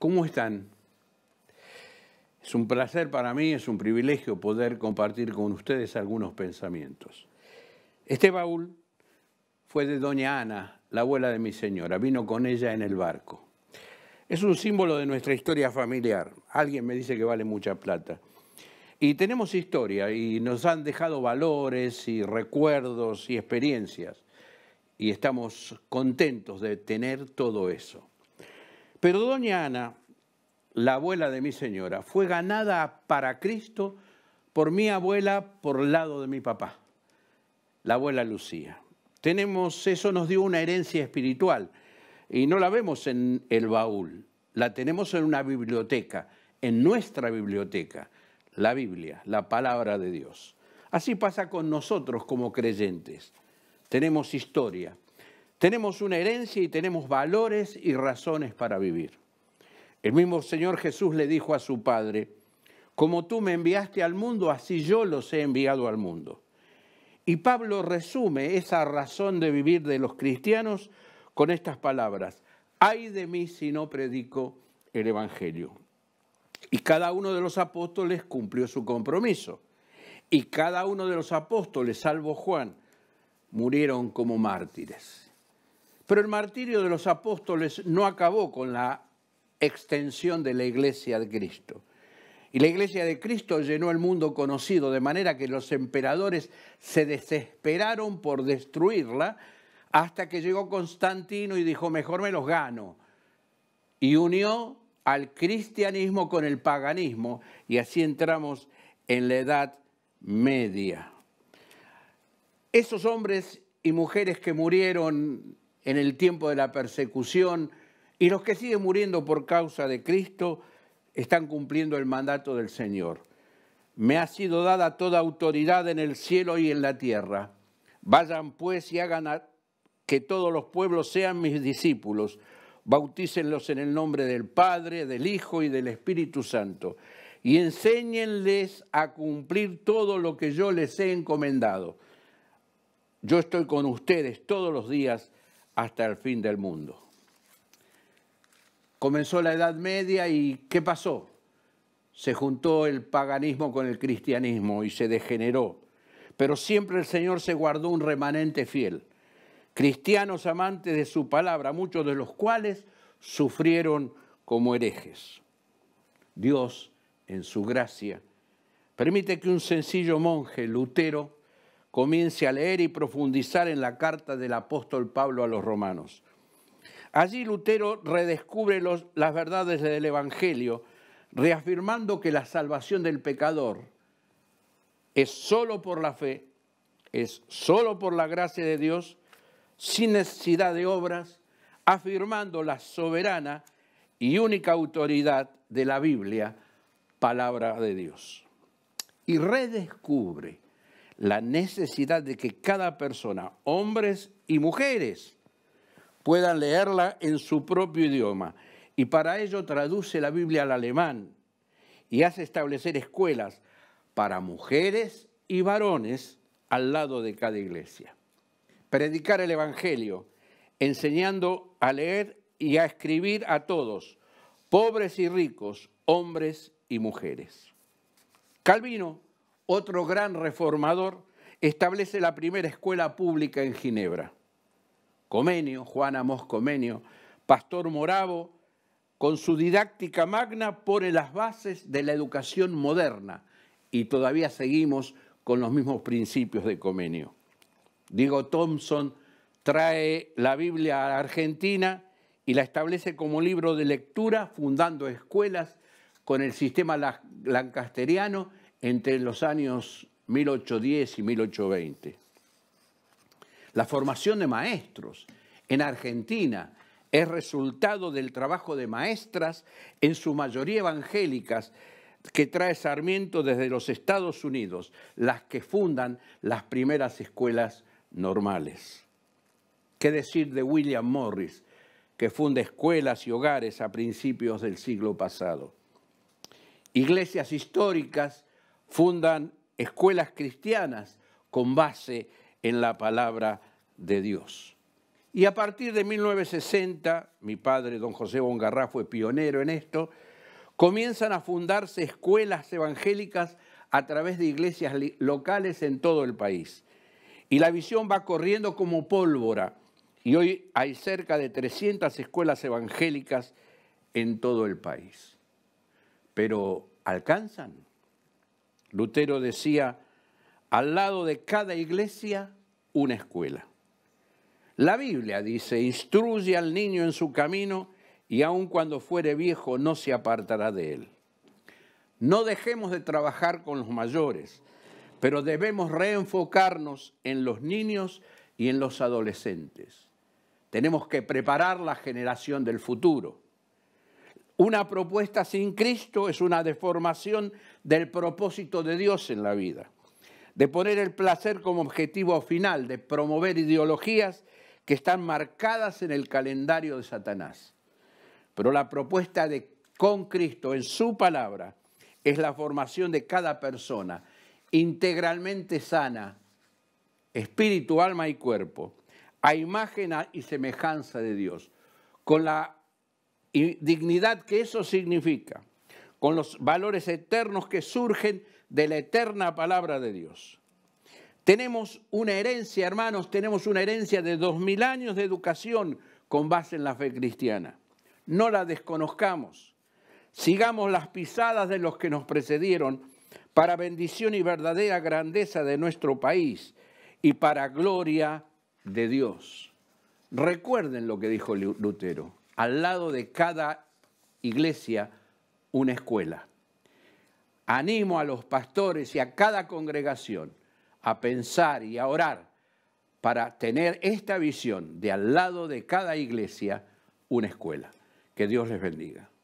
¿Cómo están? Es un placer para mí, es un privilegio poder compartir con ustedes algunos pensamientos. Este baúl fue de doña Ana, la abuela de mi señora. Vino con ella en el barco. Es un símbolo de nuestra historia familiar. Alguien me dice que vale mucha plata. Y tenemos historia y nos han dejado valores y recuerdos y experiencias. Y estamos contentos de tener todo eso. Pero doña Ana, la abuela de mi señora, fue ganada para Cristo por mi abuela por lado de mi papá, la abuela Lucía. Tenemos, eso nos dio una herencia espiritual y no la vemos en el baúl, la tenemos en una biblioteca, en nuestra biblioteca, la Biblia, la palabra de Dios. Así pasa con nosotros como creyentes. Tenemos historia, tenemos una herencia y tenemos valores y razones para vivir. El mismo Señor Jesús le dijo a su Padre, como tú me enviaste al mundo, así yo los he enviado al mundo. Y Pablo resume esa razón de vivir de los cristianos con estas palabras, ay de mí si no predico el Evangelio. Y cada uno de los apóstoles cumplió su compromiso. Y cada uno de los apóstoles, salvo Juan, murieron como mártires. Pero el martirio de los apóstoles no acabó con la extensión de la iglesia de Cristo. Y la iglesia de Cristo llenó el mundo conocido, de manera que los emperadores se desesperaron por destruirla hasta que llegó Constantino y dijo, mejor me los gano. Y unió al cristianismo con el paganismo y así entramos en la Edad Media. Esos hombres y mujeres que murieron en el tiempo de la persecución, y los que siguen muriendo por causa de Cristo están cumpliendo el mandato del Señor. Me ha sido dada toda autoridad en el cielo y en la tierra. Vayan pues y hagan que todos los pueblos sean mis discípulos. Bautícenlos en el nombre del Padre, del Hijo y del Espíritu Santo. Y enséñenles a cumplir todo lo que yo les he encomendado. Yo estoy con ustedes todos los días hasta el fin del mundo. Comenzó la Edad Media y ¿qué pasó? Se juntó el paganismo con el cristianismo y se degeneró. Pero siempre el Señor se guardó un remanente fiel, cristianos amantes de su palabra, muchos de los cuales sufrieron como herejes. Dios, en su gracia, permite que un sencillo monje, Lutero, comience a leer y profundizar en la carta del apóstol Pablo a los romanos. Allí Lutero redescubre las verdades del Evangelio, reafirmando que la salvación del pecador es solo por la fe, es solo por la gracia de Dios, sin necesidad de obras, afirmando la soberana y única autoridad de la Biblia, palabra de Dios. Y redescubre la necesidad de que cada persona, hombres y mujeres, puedan leerla en su propio idioma. Y para ello traduce la Biblia al alemán y hace establecer escuelas para mujeres y varones al lado de cada iglesia. Predicar el Evangelio, enseñando a leer y a escribir a todos, pobres y ricos, hombres y mujeres. Calvino otro gran reformador, establece la primera escuela pública en Ginebra. Comenio, Juan Amos Comenio, pastor moravo, con su didáctica magna pone las bases de la educación moderna y todavía seguimos con los mismos principios de Comenio. Diego Thompson trae la Biblia a Argentina y la establece como libro de lectura, fundando escuelas con el sistema lancasteriano entre los años 1810 y 1820. La formación de maestros en Argentina es resultado del trabajo de maestras, en su mayoría evangélicas, que trae Sarmiento desde los Estados Unidos, las que fundan las primeras escuelas normales. ¿Qué decir de William Morris, que funda escuelas y hogares a principios del siglo pasado? Iglesias históricas fundan escuelas cristianas con base en la palabra de Dios. Y a partir de 1960, mi padre, don José Bongarrá, fue pionero en esto, comienzan a fundarse escuelas evangélicas a través de iglesias locales en todo el país. Y la visión va corriendo como pólvora. Y hoy hay cerca de 300 escuelas evangélicas en todo el país. Pero ¿alcanzan? Lutero decía, al lado de cada iglesia, una escuela. La Biblia dice, instruye al niño en su camino y aun cuando fuere viejo no se apartará de él. No dejemos de trabajar con los mayores, pero debemos reenfocarnos en los niños y en los adolescentes. Tenemos que preparar la generación del futuro. Una propuesta sin Cristo es una deformación del propósito de Dios en la vida, de poner el placer como objetivo final, de promover ideologías que están marcadas en el calendario de Satanás. Pero la propuesta de con Cristo en su palabra es la formación de cada persona integralmente sana, espíritu, alma y cuerpo, a imagen y semejanza de Dios, con la y dignidad que eso significa, con los valores eternos que surgen de la eterna palabra de Dios. Tenemos una herencia, hermanos, tenemos una herencia de dos mil años de educación con base en la fe cristiana. No la desconozcamos. Sigamos las pisadas de los que nos precedieron para bendición y verdadera grandeza de nuestro país y para gloria de Dios. Recuerden lo que dijo Lutero al lado de cada iglesia una escuela. Animo a los pastores y a cada congregación a pensar y a orar para tener esta visión de al lado de cada iglesia una escuela. Que Dios les bendiga.